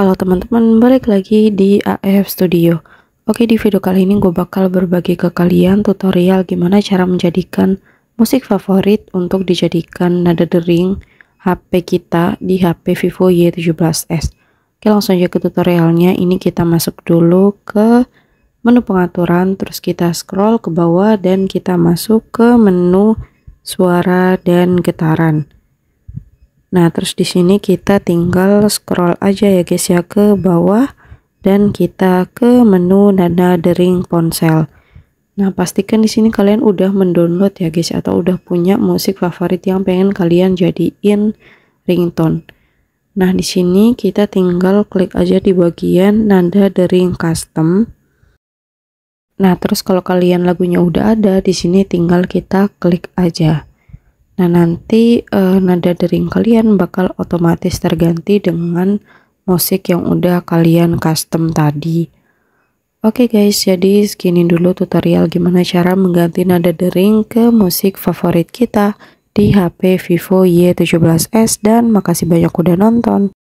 Halo teman-teman, balik lagi di AF Studio Oke, di video kali ini gue bakal berbagi ke kalian tutorial gimana cara menjadikan musik favorit untuk dijadikan nada dering HP kita di HP Vivo Y17s Oke, langsung aja ke tutorialnya Ini kita masuk dulu ke menu pengaturan Terus kita scroll ke bawah dan kita masuk ke menu suara dan getaran Nah, terus di sini kita tinggal scroll aja ya guys ya ke bawah dan kita ke menu dana dering ponsel. Nah, pastikan di sini kalian udah mendownload ya guys atau udah punya musik favorit yang pengen kalian jadiin ringtone. Nah, di sini kita tinggal klik aja di bagian nada dering custom. Nah, terus kalau kalian lagunya udah ada, di sini tinggal kita klik aja. Nah, nanti uh, nada dering kalian bakal otomatis terganti dengan musik yang udah kalian custom tadi. Oke okay guys, jadi segini dulu tutorial gimana cara mengganti nada dering ke musik favorit kita di HP Vivo Y17s dan makasih banyak udah nonton.